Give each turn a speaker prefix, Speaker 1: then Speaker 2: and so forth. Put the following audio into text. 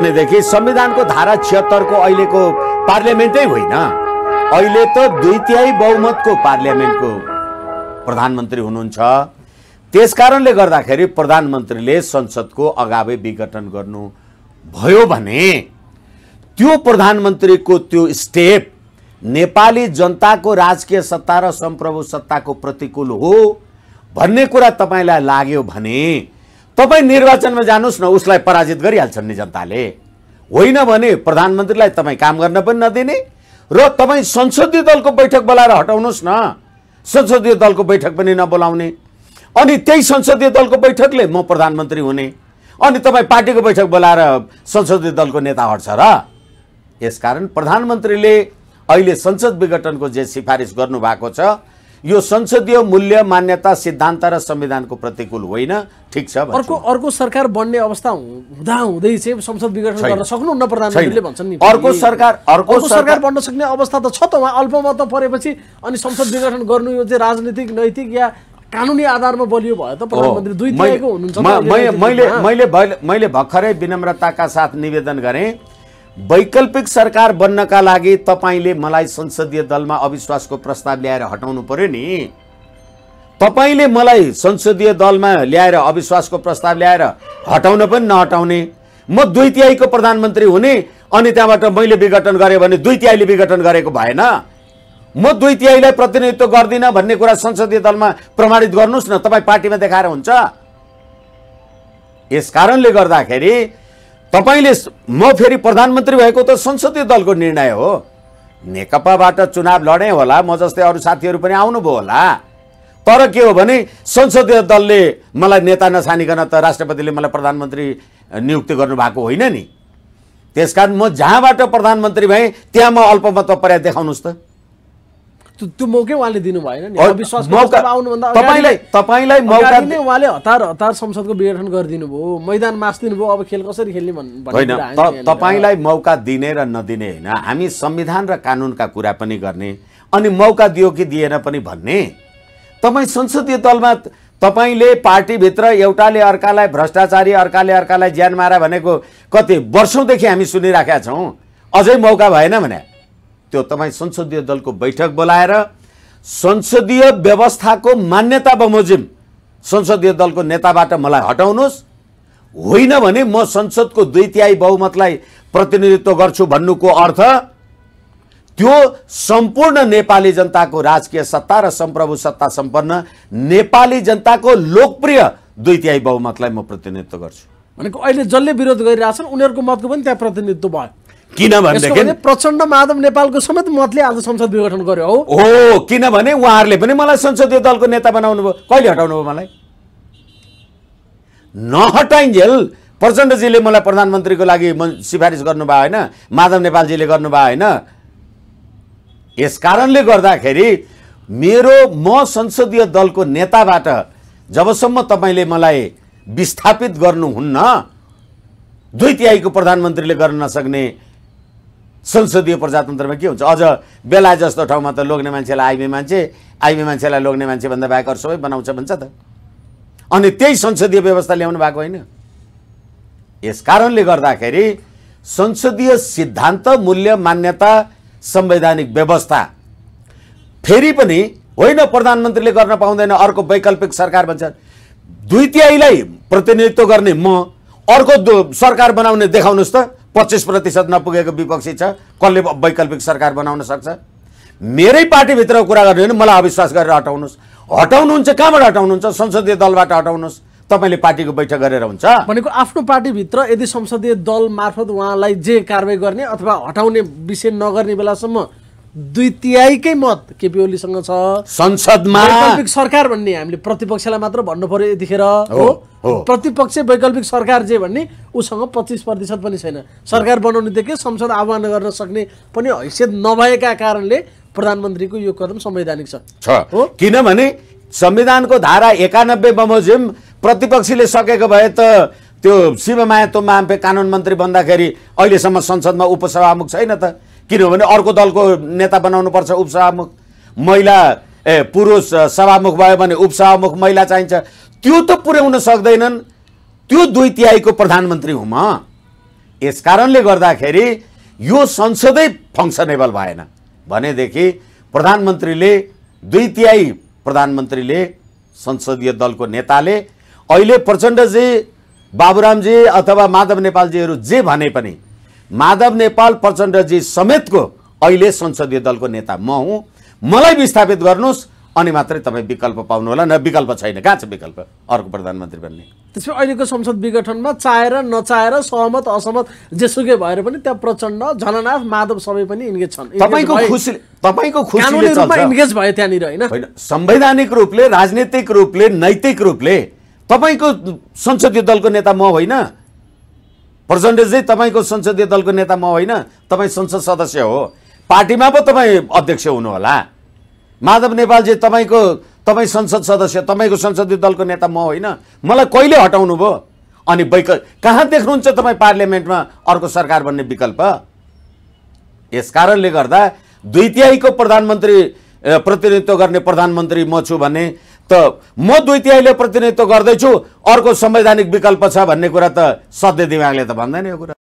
Speaker 1: काट्नेदेखि संविधानको धारा छिहत्तरको अहिलेको पार्लियामेन्टै होइन अहिले त दुई तिहाई बहुमतको पार्लियामेन्टको प्रधानमन्त्री हुनुहुन्छ त्यस कारणले गर्दाखेरि प्रधानमन्त्रीले संसदको अगावै विघटन गर्नु भयो भने त्यो प्रधानमन्त्रीको त्यो स्टेप नेपाली जनताको राजकीय सत्ता र सम्प्रभु सत्ताको प्रतिकूल हो भन्ने कुरा तपाईँलाई लाग्यो भने तपाईँ निर्वाचनमा जानुहोस् न उसलाई पराजित गरिहाल्छन् नि जनताले होइन भने प्रधानमन्त्रीलाई तपाईँ काम गर्न पनि नदिने र तपाईँ संसदीय दलको बैठक बोलाएर हटाउनुहोस् न संसदीय दलको बैठक पनि नबोलाउने अनि त्यही संसदीय दलको बैठकले म प्रधानमन्त्री हुने अनि तपाईँ पार्टीको बैठक बोलाएर संसदीय दलको नेता हट्छ र यसकारण प्रधानमन्त्रीले अहिले संसद विघटनको जे सिफारिस गर्नुभएको छ यो संसदीय मूल्य मान्यता सिद्धान्त र संविधानको प्रतिकूल होइन ठिक छ अर्को
Speaker 2: अर्को सरकार बन्ने अवस्था हुँदा हुँदै चाहिँ संसद विघटन गर्न सक्नुहुन्न प्रधानमन्त्रीले भन्छन् नि अर्को सरकार अर्को सरकार बन्न सक्ने अवस्था त छ त उहाँ अल्पमतमा परेपछि अनि संसद विघटन गर्नु यो चाहिँ राजनीतिक नैतिक या कानुनी आधारमा बलियो भयो त प्रधानमन्त्री दुई हुनुहुन्छ मैले
Speaker 1: मैले भर्खरै विनम्रताका साथ निवेदन गरेँ वैकल्पिक सरकार बन्नका लागि तपाईँले मलाई संसदीय दलमा अविश्वासको प्रस्ताव ल्याएर हटाउनु पर्यो नि तपाईँले मलाई संसदीय दलमा ल्याएर अविश्वासको प्रस्ताव ल्याएर हटाउन पनि नहटाउने म दुई तिहाईको प्रधानमन्त्री हुने अनि त्यहाँबाट मैले विघटन गरेँ भने दुई तिहाईले विघटन गरेको भएन म दुई तिहाईलाई प्रतिनिधित्व गर्दिनँ भन्ने कुरा संसदीय दलमा प्रमाणित गर्नुहोस् न तपाईँ पार्टीमा देखाएर हुन्छ यस कारणले गर्दाखेरि तपाईँले म फेरि प्रधानमन्त्री भएको त संसदीय दलको निर्णय हो नेकपाबाट चुनाव लडेँ होला म जस्तै अरू साथीहरू पनि आउनुभयो होला तर के हो भने संसदीय दलले मलाई नेता नछानिकन त राष्ट्रपतिले मलाई प्रधानमन्त्री नियुक्ति गर्नुभएको होइन नि त्यसकारण म जहाँबाट प्रधानमन्त्री भएँ त्यहाँ म अल्पमतमा पर्याय देखाउनुहोस् त
Speaker 2: त्यो मौकै उहाँले दिनु भएन नि तपाईँलाई तपाईँलाई मौका उहाँले हतार हतार संसदको विघटन गरिदिनु भयो मैदान मास्दिनु भयो अब खेल कसरी खेल्ने होइन तपाईँलाई
Speaker 1: मौका दिने र नदिने होइन हामी संविधान र कानुनका कुरा पनि गर्ने अनि मौका दियो कि दिएन पनि भन्ने तपाईँ संसदीय दलमा तपाईँले पार्टीभित्र एउटाले अर्कालाई भ्रष्टाचारी अर्काले अर्कालाई ज्यान मारा भनेको कति वर्षौँदेखि हामी सुनिराखेका छौँ अझै मौका भएन भने त्यो तपाईँ संसदीय दलको बैठक बोलाएर संसदीय व्यवस्थाको मान्यता बमोजिम संसदीय दलको नेताबाट मलाई हटाउनुहोस् होइन भने म संसदको दुई तिहाई बहुमतलाई प्रतिनिधित्व गर्छु भन्नुको अर्थ त्यो सम्पूर्ण नेपाली जनताको राजकीय सत्ता र सम्प्रभु सत्ता सम्पन्न नेपाली जनताको लोकप्रिय दुई तिहाई बहुमतलाई म प्रतिनिधित्व गर्छु भनेको अहिले जसले विरोध गरिरहेछन् उनीहरूको मतको
Speaker 2: पनि त्यहाँ प्रतिनिधित्व भयो किनभनेदेखि प्रचण्ड माधव नेपालको समेत मतले आज संसद विघटन
Speaker 1: गर्यो हो हो किनभने उहाँहरूले पनि मलाई संसदीय दलको नेता बनाउनु भयो कहिले हटाउनु भयो मलाई नहटाइन्जेल प्रचण्डजीले मलाई प्रधानमन्त्रीको लागि सिफारिस गर्नुभयो होइन माधव नेपालजीले गर्नुभयो होइन यस कारणले गर्दाखेरि मेरो म संसदीय दलको नेताबाट जबसम्म तपाईँले मलाई विस्थापित गर्नुहुन्न दुई तिहाईको प्रधानमन्त्रीले गर्न नसक्ने संसदीय प्रजातन्त्रमा के हुन्छ अझ बेला जस्तो ठाउँमा त लोग्ने मान्छेलाई आइमी मान्छे आइमी मान्छेलाई लोग्ने मान्छेभन्दा बाहेक अरू सबै बनाउँछ भन्छ त अनि त्यही संसदीय व्यवस्था ल्याउनु भएको होइन यस कारणले गर्दाखेरि संसदीय सिद्धान्त मूल्य मान्यता संवैधानिक व्यवस्था फेरि पनि होइन प्रधानमन्त्रीले गर्न पाउँदैन अर्को वैकल्पिक सरकार भन्छ दुई तिहाईलाई प्रतिनिधित्व गर्ने म अर्को सरकार बनाउने देखाउनुहोस् त पच्चिस प्रतिशत नपुगेको विपक्षी छ कसले वैकल्पिक सरकार बनाउन सक्छ मेरै पार्टीभित्र कुरा गर्ने भने मलाई अविश्वास गरेर हटाउनुहोस् हटाउनुहुन्छ कहाँबाट हटाउनुहुन्छ संसदीय दलबाट हटाउनुहोस् तपाईँले पार्टीको बैठक गरेर हुन्छ भनेको आफ्नो पार्टीभित्र
Speaker 2: यदि संसदीय दल मार्फत उहाँलाई जे कारवाही गर्ने अथवा हटाउने विषय नगर्ने बेलासम्म दुई मत केपी ओलीसँग छ संसदमा वैकल्पिक सरकार भन्ने हामीले प्रतिपक्षलाई मात्र भन्नु पर्यो यतिखेर हो प्रतिपक्ष वैकल्पिक सरकार जे भन्ने उसँग पच्चिस प्रतिशत पनि छैन सरकार बनाउने देखि संसद आह्वान गर्न सक्ने पनि हैसियत नभएका कारणले प्रधानमन्त्रीको यो कदम संवैधानिक छ
Speaker 1: हो किनभने संविधानको धारा एकानब्बे बमोजिम प्रतिपक्षीले सकेको भए त त्यो शिवमाया तोमाम्पे कानुन मन्त्री भन्दाखेरि अहिलेसम्म संसदमा उपसभामुख छैन त किनभने अर्को दलको नेता बनाउनुपर्छ उपसभामुख महिला ए पुरुष सभामुख भयो भने उपसभामुख महिला चाहिन्छ त्यो त पुर्याउन सक्दैनन् त्यो दुई तिहाईको प्रधानमन्त्री हुँ म यस कारणले गर्दाखेरि यो संसदै फङ्सनेबल भएन भनेदेखि प्रधानमन्त्रीले दुई तिहाई प्रधानमन्त्रीले संसदीय दलको नेताले अहिले प्रचण्डजी बाबुरामजी अथवा माधव नेपालजीहरू जे भने पनि माधव नेपाल प्रचण्डजी समेतको अहिले संसदीय दलको नेता म हुँ मलाई विस्थापित गर्नुहोस् अनि मात्रै तपाईँ विकल्प पाउनुहोला न विकल्प छैन कहाँ छ विकल्प अर्को प्रधानमन्त्री बन्ने
Speaker 2: त्यसपछि अहिलेको संसद विघटनमा चाहेर नचाहेर सहमत असहमत जेसुकै भएर पनि त्यहाँ प्रचण्ड जननाथ माधव सबै पनि इन्गेज छन् तपाईँको खुसी
Speaker 1: तपाईँको इन्गेज
Speaker 2: भयो त्यहाँनिर होइन
Speaker 1: संवैधानिक रूपले राजनीतिक रूपले नैतिक रूपले तपाईँको संसदीय दलको नेता म होइन प्रचण्ड चाहिँ तपाईँको संसदीय दलको नेता म होइन तपाईँ संसद सदस्य हो पार्टीमा पो तपाईँ अध्यक्ष हुनुहोला माधव नेपालजी तपाईँको तपाईँ संसद सदस्य तपाईँको संसदीय दलको नेता म होइन मलाई कहिले हटाउनु भयो अनि वैकल कहाँ देख्नुहुन्छ तपाईँ पार्लियामेन्टमा अर्को सरकार बन्ने विकल्प यस कारणले गर्दा दुई तिहाईको प्रधानमन्त्री प्रतिनिधित्व गर्ने प्रधानमन्त्री म छु भने त म दुई तिहाईले प्रतिनिधित्व गर्दैछु अर्को संवैधानिक विकल्प छ भन्ने कुरा त सधैँ दिमागले त भन्दैन यो कुरा